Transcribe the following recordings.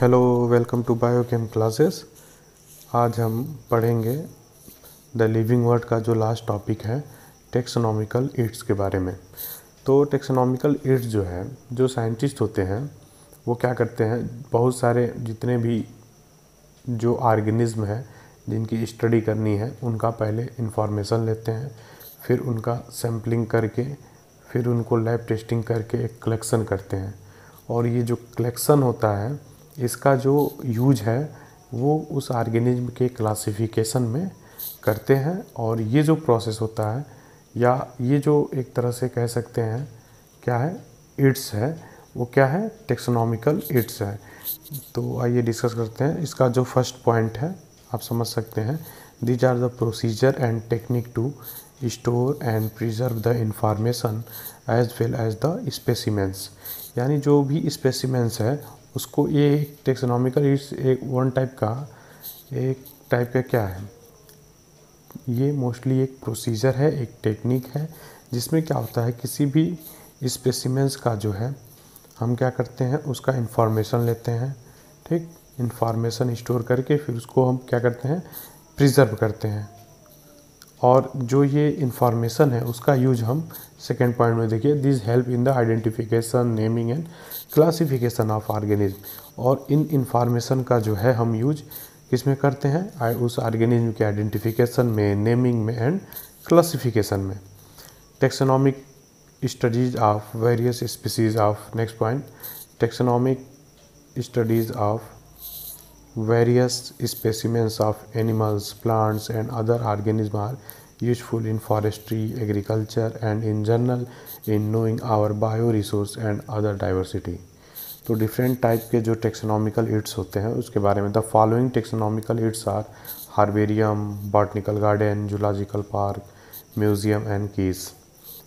Hello welcome to biochem classes आज हम पढ़ेंगे द लिविंग वर्ड का जो लास्ट टॉपिक है टेक्सोनॉमिकल एड्स के बारे में तो टेक्सोनॉमिकल एड्स जो है जो साइंटिस्ट होते हैं वो क्या करते हैं बहुत सारे जितने भी जो ऑर्गेनिज्म है जिनकी स्टडी करनी है उनका पहले इन्फॉर्मेशन लेते हैं फिर उनका सैम्पलिंग करके फिर उनको लैब टेस्टिंग करके एक कलेक्शन करते हैं और ये जो कलेक्शन होता है इसका जो यूज है वो उस आर्गेनिज्म के क्लासिफिकेशन में करते हैं और ये जो प्रोसेस होता है या ये जो एक तरह से कह सकते हैं क्या है इट्स है वो क्या है टेक्सोनॉमिकल इट्स है तो आइए डिस्कस करते हैं इसका जो फर्स्ट पॉइंट है आप समझ सकते हैं these are the procedure and technique to store and preserve the information as well as the specimens यानी जो भी स्पेसीमेंस है उसको ये टेक्सोनॉमिकल इट्स एक वन टाइप का एक टाइप का क्या है ये मोस्टली एक प्रोसीजर है एक टेक्निक है जिसमें क्या होता है किसी भी स्पेसिमेंस का जो है हम क्या करते हैं उसका इंफॉर्मेशन लेते हैं ठीक इंफॉर्मेशन स्टोर करके फिर उसको हम क्या करते हैं प्रिजर्व करते हैं और जो ये इंफॉर्मेशन है उसका यूज हम सेकेंड पॉइंट में देखिए this help in the identification naming and classification of organism और इन इंफॉर्मेशन का जो है हम यूज किस में करते हैं उस ऑर्गेनिज्म के आइडेंटिफिकेशन में नेमिंग में एंड क्लासिफिकेशन में taxonomic studies of various species of next point taxonomic studies of Various specimens of animals, plants, and other organism are useful in forestry, agriculture, and in general in knowing our bio resource and other diversity. तो different type के जो taxonomical aids होते हैं उसके बारे में the following taxonomical aids are herbarium botanical garden zoological park museum and keys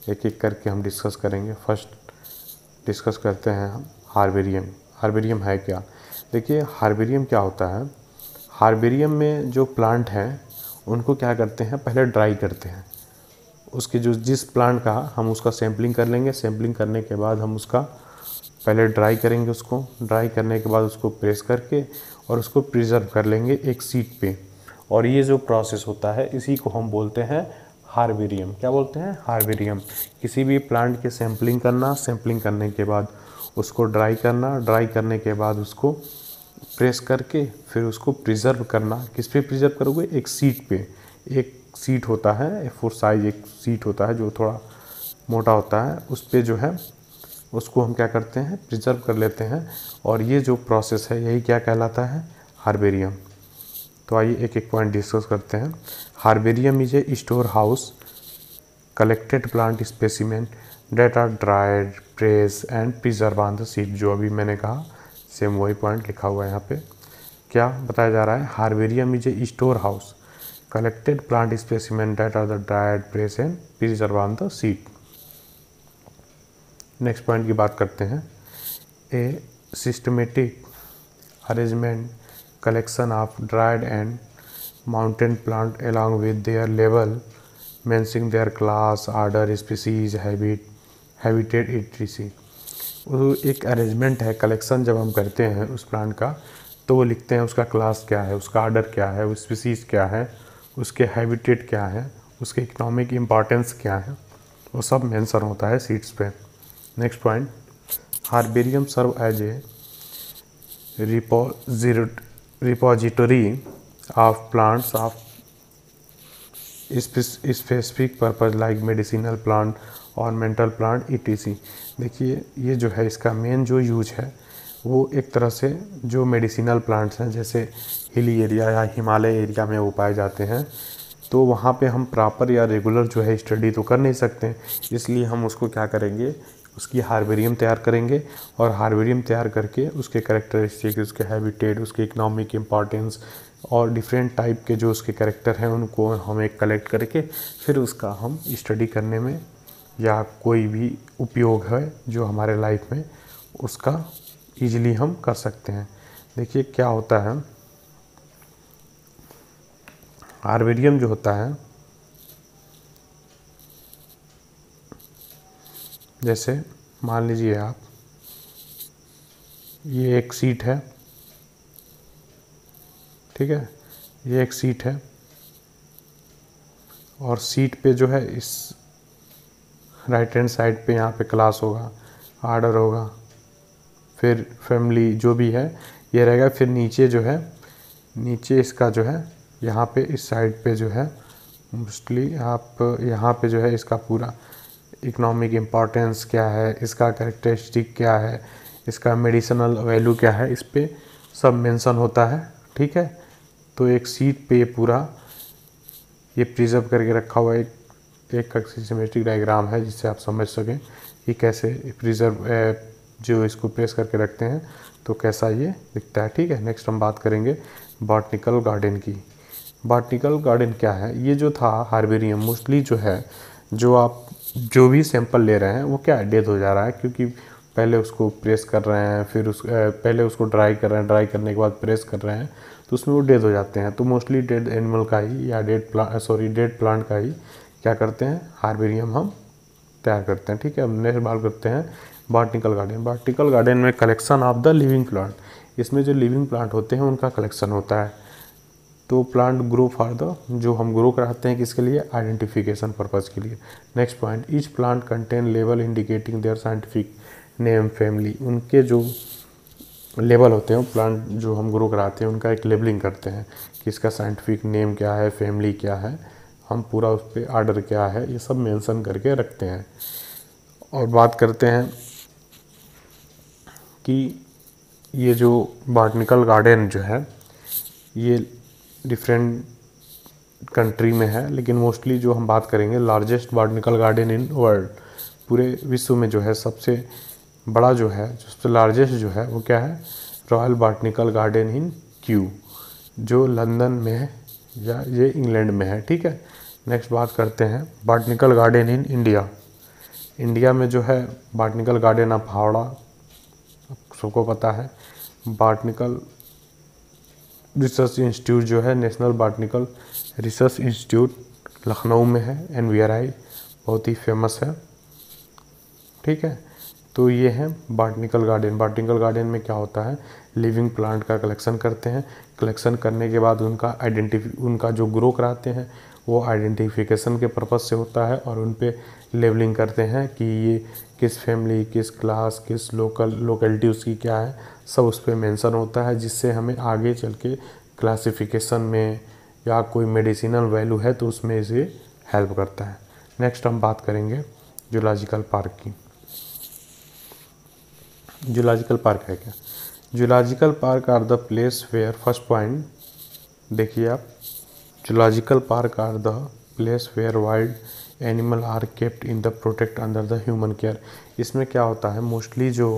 एक एक करके हम डिस्कस करेंगे फर्स्ट डिस्कस करते हैं हम हार्बेरियम हार्बेरियम है क्या देखिए हार्बेरियम क्या होता है हार्बेरियम में जो प्लांट हैं उनको क्या करते हैं पहले ड्राई करते हैं उसके जो जिस प्लांट का हम उसका सैम्पलिंग कर लेंगे सैम्पलिंग करने के बाद हम उसका पहले ड्राई करेंगे उसको ड्राई करने के बाद उसको प्रेस करके और उसको प्रिजर्व कर लेंगे एक सीट पे और ये जो प्रोसेस होता है इसी को हम बोलते हैं हार्बेरियम क्या बोलते हैं हार्बेरियम किसी भी प्लांट के सैम्पलिंग करना सैम्पलिंग करने के बाद उसको ड्राई करना ड्राई करने के बाद उसको प्रेस करके फिर उसको प्रिजर्व करना किस पे प्रिजर्व करोगे एक सीट पे एक सीट होता है ए फोर साइज एक सीट होता है जो थोड़ा मोटा होता है उस पर जो है उसको हम क्या करते हैं प्रिजर्व कर लेते हैं और ये जो प्रोसेस है यही क्या कहलाता है हार्बेरियम तो आइए एक एक पॉइंट डिस्कस करते हैं herbarium is a store house collected plant specimen that are dried press and preserve on the sheet जो अभी मैंने कहा सेम वही पॉइंट लिखा हुआ है यहाँ पे क्या बताया जा रहा है हारवेरिया is a store house collected plant specimen date are the dried press and preserve on the seat next point की बात करते हैं a systematic arrangement collection of dried and mountain plant along with their level मैंसिंग there class order species habit habited इट्रीसी वो एक arrangement है collection जब हम करते हैं उस प्लांट का तो वो लिखते हैं उसका क्लास क्या है उसका आर्डर क्या है उस स्पीसीज़ क्या है उसके हैबिटेट क्या है उसके इकोनॉमिक इम्पॉर्टेंस क्या है वो सब मैंसन होता है सीड्स पे next point herbarium serve as a repository of plants of specific purpose like medicinal plant और मेंटल प्लांट ई देखिए ये जो है इसका मेन जो यूज है वो एक तरह से जो मेडिसिनल प्लांट्स हैं जैसे हिली एरिया या हिमालय एरिया में वो पाए जाते हैं तो वहाँ पे हम प्रॉपर या रेगुलर जो है स्टडी तो कर नहीं सकते इसलिए हम उसको क्या करेंगे उसकी हार्बेरियम तैयार करेंगे और हार्बेरियम तैयार करके उसके करेक्टरिस्टिक उसके हैबिटेट उसके इकनॉमिक इम्पॉर्टेंस और डिफरेंट टाइप के जो उसके करेक्टर हैं उनको हम एक कलेक्ट करके फिर उसका हम स्टडी करने में या कोई भी उपयोग है जो हमारे लाइफ में उसका इजीली हम कर सकते हैं देखिए क्या होता है आर्बेडियम जो होता है जैसे मान लीजिए आप ये एक सीट है ठीक है ये एक सीट है और सीट पे जो है इस राइट हैंड साइड पे यहाँ पे क्लास होगा आर्डर होगा फिर फैमिली जो भी है ये रहेगा फिर नीचे जो है नीचे इसका जो है यहाँ पे इस साइड पे जो है मोस्टली आप यहाँ पे जो है इसका पूरा इकोनॉमिक इम्पॉर्टेंस क्या है इसका करेक्टरिस्टिक क्या है इसका मेडिसिनल वैल्यू क्या है इस पर सब मेंशन होता है ठीक है तो एक सीट पे पूरा ये प्रिजर्व करके रखा हुआ एक एक सिस्टमेटिक डायग्राम है जिससे आप समझ सकें कि कैसे प्रिजर्व जो इसको प्रेस करके रखते हैं तो कैसा ये दिखता है ठीक है नेक्स्ट हम बात करेंगे बॉटनिकल गार्डन की बॉटनिकल गार्डन क्या है ये जो था हार्बेरियम मोस्टली जो है जो आप जो भी सैंपल ले रहे हैं वो क्या डेथ हो जा रहा है क्योंकि पहले उसको प्रेस कर रहे हैं फिर उस पहले उसको ड्राई कर रहे हैं ड्राई करने के बाद प्रेस कर रहे हैं तो उसमें वो डेथ हो जाते हैं तो मोस्टली डेड एनिमल का ही या dead plant sorry dead plant का ही क्या करते हैं हारबेरियम हम तैयार करते हैं ठीक है अब नेक्स्ट बात करते हैं बॉटनिकल गार्डन बॉटनिकल गार्डन में collection of the living plant इसमें जो लिविंग प्लांट होते हैं उनका कलेक्शन होता है तो प्लांट ग्रो फॉर द जो हम ग्रो कराते हैं किसके लिए आइडेंटिफिकेशन पर्पज़ के लिए next point each plant contain लेवल indicating their scientific name family उनके जो लेवल होते हैं प्लांट जो हम ग्रो कराते हैं उनका एक लेबलिंग करते हैं कि इसका साइंटिफिक नेम क्या है फैमिली क्या है हम पूरा उस पर आर्डर क्या है ये सब मेंशन करके रखते हैं और बात करते हैं कि ये जो बॉटनिकल गार्डन जो है ये डिफरेंट कंट्री में है लेकिन मोस्टली जो हम बात करेंगे largest botanical garden in world पूरे विश्व में जो है सबसे बड़ा जो है सबसे लार्जेस्ट जो है वो क्या है royal botanical garden in Kew जो लंदन में या ये इंग्लैंड में है ठीक है नेक्स्ट बात करते हैं botanical garden in India India में जो है बाटनिकल गार्डन ऑफ हावड़ा सबको पता है बाटनिकल रिसर्च इंस्टीट्यूट जो है national botanical research institute Lucknow में है एन बहुत ही फेमस है ठीक है तो ये है बाटनिकल गार्डन बाटनिकल गार्डन में क्या होता है लिविंग प्लांट का कलेक्शन करते हैं कलेक्शन करने के बाद उनका आइडेंटिफी उनका जो ग्रो कराते हैं वो आइडेंटिफिकेशन के पर्पज़ से होता है और उन पर लेवलिंग करते हैं कि ये किस फैमिली किस क्लास किस लोकल लोकेलिटी उसकी क्या है सब उस पर मैंसन होता है जिससे हमें आगे चल के क्लासीफिकेशन में या कोई मेडिसिनल वैल्यू है तो उसमें इसे हेल्प करता है नेक्स्ट हम बात करेंगे जोलॉजिकल पार्क की जूलॉजिकल पार्क है क्या zoological park are the place where first point देखिए आप zoological park are the place where wild animal are kept in the protect under the human care इसमें क्या होता है मोस्टली जो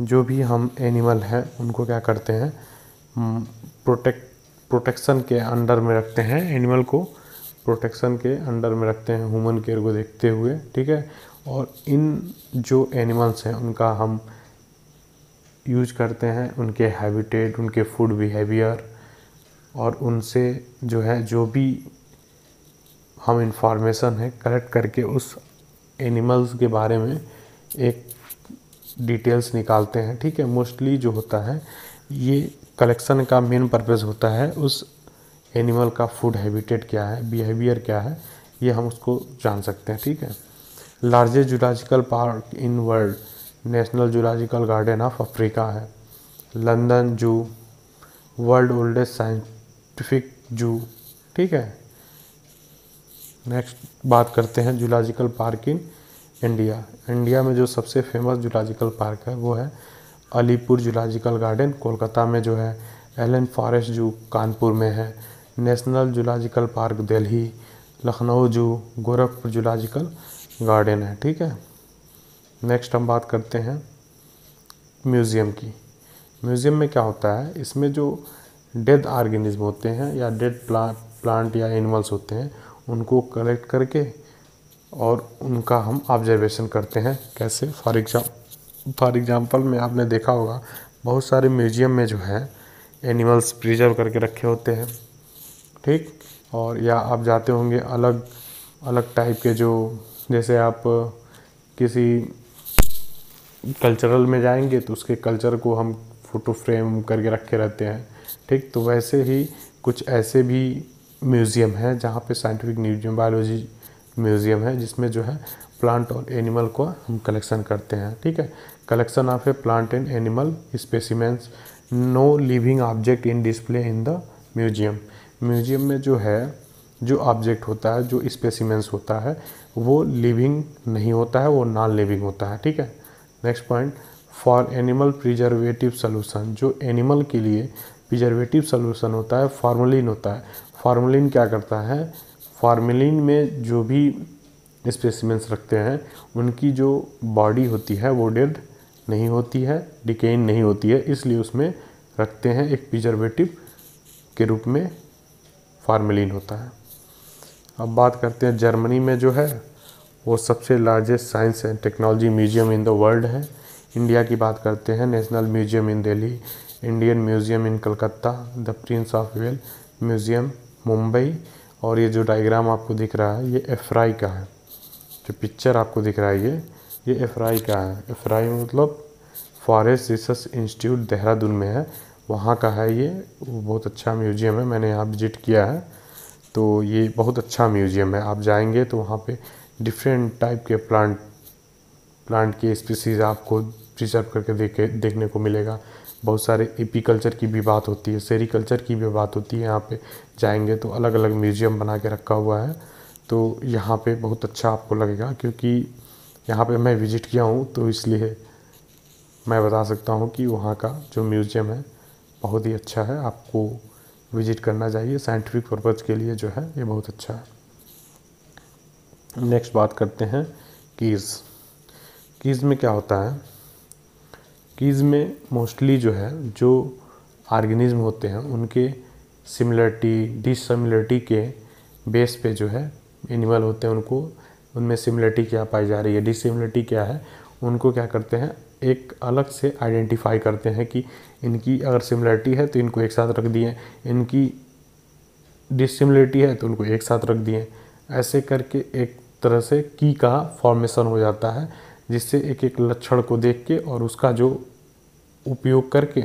जो भी हम एनिमल हैं उनको क्या करते हैं प्रोटेक्ट hmm, प्रोटेक्शन के अंडर में रखते हैं एनिमल को प्रोटेक्शन के अंडर में रखते हैं ह्यूमन केयर को देखते हुए ठीक है और इन जो एनिमल्स हैं उनका हम यूज करते हैं उनके हैबिटेट उनके फूड बिहेवियर और उनसे जो है जो भी हम इंफॉर्मेशन है कलेक्ट करके उस एनिमल्स के बारे में एक डिटेल्स निकालते हैं ठीक है मोस्टली जो होता है ये कलेक्शन का मेन पर्पज़ होता है उस एनिमल का फूड हैबिटेट क्या है बिहेवियर क्या है ये हम उसको जान सकते हैं ठीक है largest zoological park in world national zoological garden of Africa है London zoo world oldest scientific zoo ठीक है नेक्स्ट बात करते हैं zoological park in India India में जो सबसे फेमस जूलॉजिकल पार्क है वो है अलीपुर जूलॉजिकल गार्डन कोलकाता में जो है एलन फॉरेस्ट जू कानपुर में है national zoological park Delhi Lucknow zoo Gorakhpur zoological garden है ठीक है नेक्स्ट हम बात करते हैं म्यूज़ियम की म्यूज़ियम में क्या होता है इसमें जो डेड ऑर्गेनिज्म होते हैं या डेड प्ला प्लांट या एनिमल्स होते हैं उनको कलेक्ट करके और उनका हम ऑब्जर्वेशन करते हैं कैसे फॉर एग्जाम फॉर एग्ज़ाम्पल में आपने देखा होगा बहुत सारे म्यूजियम में जो है एनिमल्स प्रिजर्व करके रखे होते हैं ठीक और या आप जाते होंगे अलग अलग टाइप के जो जैसे आप किसी कल्चरल में जाएंगे तो उसके कल्चर को हम फ़ोटो फ्रेम करके रखे रहते हैं ठीक तो वैसे ही कुछ ऐसे भी म्यूज़ियम हैं जहाँ पे साइंटिफिक म्यूजियम बायोलॉजी म्यूज़ियम है जिसमें जो है प्लांट और एनिमल को हम कलेक्शन करते हैं ठीक है collection of a plant and animal specimens no living object in display in the museum museum में जो है जो ऑब्जेक्ट होता है जो स्पेसिमेंस होता है वो लिविंग नहीं होता है वो नॉन लिविंग होता है ठीक है next point for animal preservative solution जो एनिमल के लिए प्रिजर्वेटिव सोल्यूसन होता है फार्मोलिन होता है फार्मोलिन क्या करता है फार्मोलिन में जो भी स्पेसिमेंट्स रखते हैं उनकी जो बॉडी होती है वो डेड नहीं होती है डिकेन नहीं होती है इसलिए उसमें रखते हैं एक प्रिजर्वेटिव के रूप में फार्मोलिन होता है अब बात करते हैं जर्मनी में जो है वो सबसे largest science and technology museum in the world है इंडिया की बात करते हैं national museum in Delhi Indian museum in Calcutta the prince of Wales museum Mumbai और ये जो डायग्राम आपको दिख रहा है ये एफराई का है जो पिक्चर आपको दिख रहा है ये ये एफराई का है एफराई मतलब फॉरेस्ट रिसर्च इंस्टीट्यूट देहरादून में है वहाँ का है ये वो बहुत अच्छा म्यूजियम है मैंने यहाँ विजिट किया है तो ये बहुत अच्छा म्यूजियम है आप जाएंगे तो वहाँ पे डिफरेंट टाइप के प्लांट प्लांट के स्पीसीज आपको प्रिजर्व करके देखे देखने को मिलेगा बहुत सारे एपीकल्चर की भी बात होती है सेरीकल्चर की भी बात होती है यहाँ पे जाएंगे तो अलग अलग म्यूजियम बना के रखा हुआ है तो यहाँ पे बहुत अच्छा आपको लगेगा क्योंकि यहाँ पे मैं विज़िट किया हूँ तो इसलिए मैं बता सकता हूँ कि वहाँ का जो म्यूज़ियम है बहुत ही अच्छा है आपको विज़िट करना चाहिए साइंटिफिक पर्पज़ के लिए जो है ये बहुत अच्छा है नेक्स्ट बात करते हैं कीज़ कीज़ में क्या होता है कीज़ में मोस्टली जो है जो ऑर्गेनिज्म होते हैं उनके सिमिलरिटी डिसमिलरिटी के बेस पे जो है एनिमल होते हैं उनको उनमें सिमिलरिटी क्या पाई जा रही है डिसिमिलरिटी क्या है उनको क्या करते हैं एक अलग से आइडेंटिफाई करते हैं कि इनकी अगर सिमिलरिटी है तो इनको एक साथ रख दिए इनकी डिसिमिलरिटी है तो उनको एक साथ रख दिए ऐसे करके एक तरह से की का फॉर्मेशन हो जाता है जिससे एक एक लक्षण को देख के और उसका जो उपयोग करके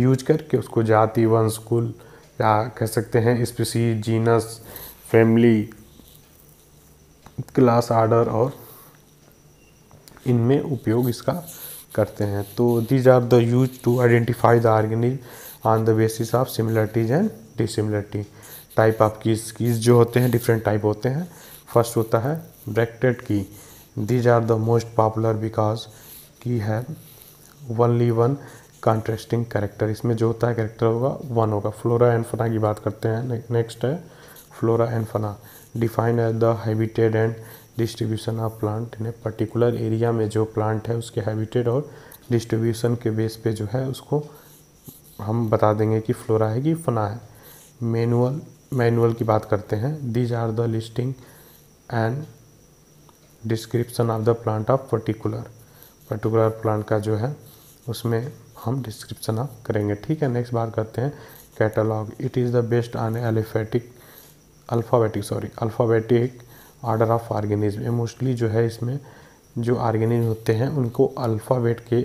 यूज करके उसको जाति वंश कुल या कह सकते हैं species genus family class order और इनमें उपयोग इसका करते हैं तो these are the use to identify the organism on the basis of similarities and dissimilarity type of keys keys जो होते हैं डिफरेंट टाइप होते हैं फर्स्ट होता है bracketed key these are the most popular because key है only one contrasting character इसमें जो होता है करेक्टर होगा वन होगा फ्लोरा एंड फना की बात करते हैं नेक्स्ट है flora and fauna define as the habitat and distribution of plant in a particular area में जो प्लांट है उसके हैबिटेड और डिस्ट्रीब्यूशन के बेस पे जो है उसको हम बता देंगे कि फ्लोरा है कि फना है मैनुअल मैनुअल की बात करते हैं these are the listing and description of the plant of particular particular plant का जो है उसमें हम डिस्क्रिप्शन ऑफ करेंगे ठीक है नेक्स्ट बात करते हैं catalogue it is the based on alphabetic alphabetic sorry alphabetic order of organism mostly जो है इसमें जो ऑर्गेनिज्म होते हैं उनको अल्फ़ाबेट के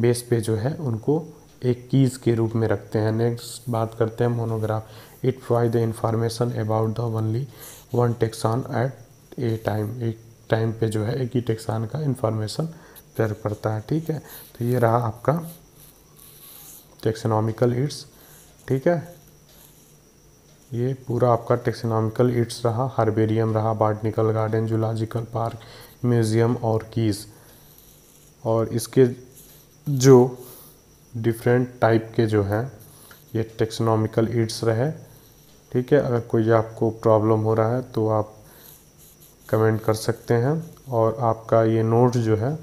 बेस पे जो है उनको एक कीज़ के रूप में रखते हैं नेक्स्ट बात करते हैं monograph it provides the information about the only one taxon at a time एक टाइम पे जो है एक ही टेक्सान का इंफॉर्मेशन प्रेयर पड़ता है ठीक है तो ये रहा आपका टेक्सोनॉमिकल इट्स ठीक है ये पूरा आपका टेक्सोनॉमिकल इट्स रहा हार्बेरियम रहा botanical garden zoological park museum और कीज़ और इसके जो डिफरेंट टाइप के जो हैं ये टेक्सोनॉमिकल इट्स रहे ठीक है अगर कोई आपको प्रॉब्लम हो रहा है तो आप कमेंट कर सकते हैं और आपका ये नोट जो है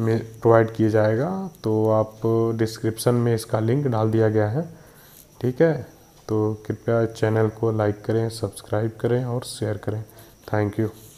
में प्रोवाइड किया जाएगा तो आप डिस्क्रिप्शन में इसका लिंक डाल दिया गया है ठीक है तो कृपया चैनल को लाइक करें सब्सक्राइब करें और शेयर करें थैंक यू